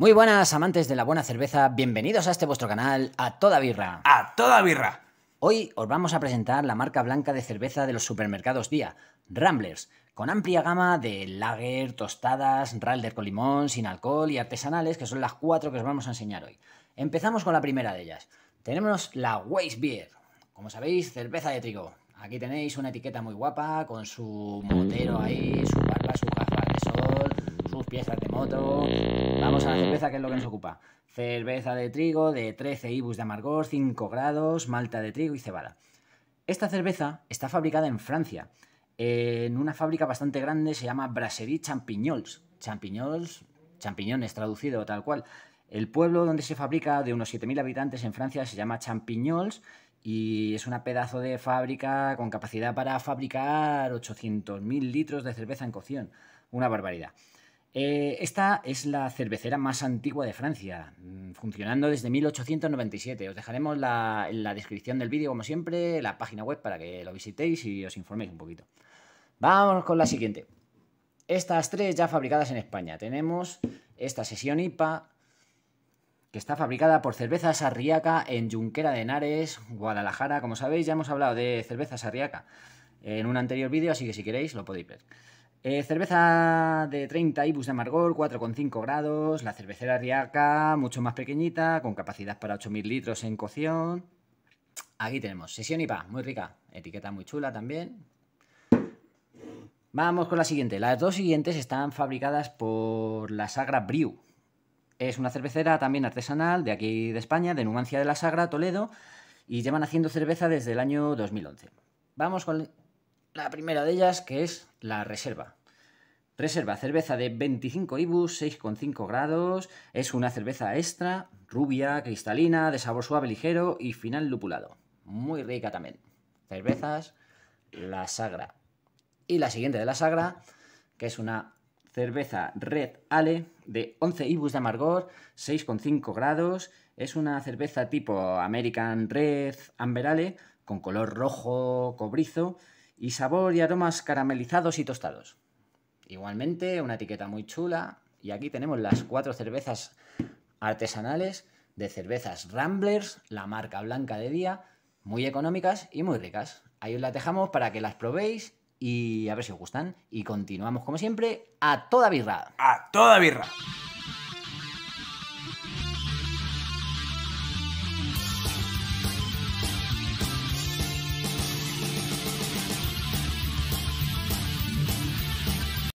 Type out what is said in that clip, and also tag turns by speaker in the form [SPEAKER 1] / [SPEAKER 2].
[SPEAKER 1] Muy buenas amantes de la buena cerveza, bienvenidos a este vuestro canal, a toda birra. A toda birra. Hoy os vamos a presentar la marca blanca de cerveza de los supermercados Día, Ramblers, con amplia gama de lager, tostadas, ralder con limón, sin alcohol y artesanales, que son las cuatro que os vamos a enseñar hoy. Empezamos con la primera de ellas. Tenemos la Waste Beer, como sabéis, cerveza de trigo. Aquí tenéis una etiqueta muy guapa con su motero ahí, su barba, su caja de sol, piezas de moto. Vamos a la cerveza, que es lo que nos ocupa. Cerveza de trigo de 13 ibus de amargor, 5 grados, malta de trigo y cebada. Esta cerveza está fabricada en Francia, en una fábrica bastante grande, se llama Brasserie Champignols. Champignols, champiñones traducido tal cual. El pueblo donde se fabrica de unos 7.000 habitantes en Francia se llama Champignols y es una pedazo de fábrica con capacidad para fabricar 800.000 litros de cerveza en cocción. Una barbaridad. Eh, esta es la cervecera más antigua de Francia, mm, funcionando desde 1897. Os dejaremos la, en la descripción del vídeo, como siempre, la página web para que lo visitéis y os informéis un poquito. Vamos con la siguiente. Estas tres ya fabricadas en España. Tenemos esta sesión IPA, que está fabricada por Cervezas Arriaca en Junquera de Henares, Guadalajara. Como sabéis, ya hemos hablado de Cervezas Arriaca en un anterior vídeo, así que si queréis lo podéis ver. Eh, cerveza de 30 IBUs de amargor, 4,5 grados. La cervecera Riaca, mucho más pequeñita, con capacidad para 8.000 litros en cocción. Aquí tenemos sesión IPA, muy rica. Etiqueta muy chula también. Vamos con la siguiente. Las dos siguientes están fabricadas por la Sagra Brew. Es una cervecera también artesanal de aquí de España, de Numancia de la Sagra, Toledo, y llevan haciendo cerveza desde el año 2011. Vamos con la primera de ellas, que es la reserva. Reserva cerveza de 25 IBUs, 6,5 grados, es una cerveza extra, rubia, cristalina, de sabor suave ligero y final lupulado. Muy rica también. Cervezas, la sagra. Y la siguiente de la sagra, que es una cerveza Red Ale de 11 IBUs de amargor, 6,5 grados. Es una cerveza tipo American Red Amber Ale, con color rojo cobrizo y sabor y aromas caramelizados y tostados. Igualmente, una etiqueta muy chula. Y aquí tenemos las cuatro cervezas artesanales de cervezas Ramblers, la marca blanca de día, muy económicas y muy ricas. Ahí os las dejamos para que las probéis y a ver si os gustan. Y continuamos como siempre a toda birra. A toda birra.